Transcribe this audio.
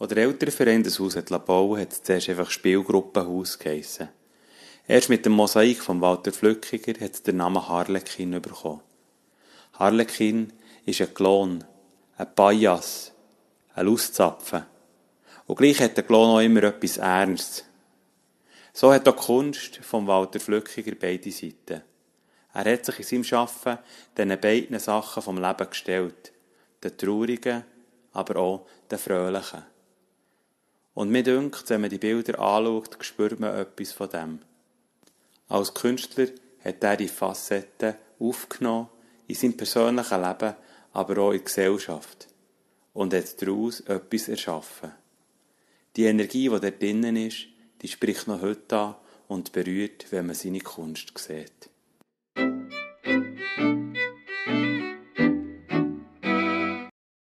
Wo der Elternverein das Haus hat bauen hat es zuerst einfach Spielgruppenhaus geheissen. Erst mit dem Mosaik von Walter Flückiger hat es den Namen Harlekin bekommen. Harlekin ist ein Klon, ein Pajas, ein Lustzapfen. Und gleich hat der Klon auch immer etwas Ernstes. So hat auch die Kunst von Walter Flückiger beide Seiten. Er hat sich in seinem Schaffen diesen beiden Sachen vom Leben gestellt. Den traurigen, aber auch den fröhlichen. Und mir dünkt, wenn man die Bilder anschaut, spürt man etwas von dem. Als Künstler hat er die Facetten aufgenommen, in seinem persönlichen Leben, aber auch in der Gesellschaft. Und hat daraus etwas erschaffen. Die Energie, die da drinnen ist, die spricht noch heute an und berührt, wenn man seine Kunst sieht.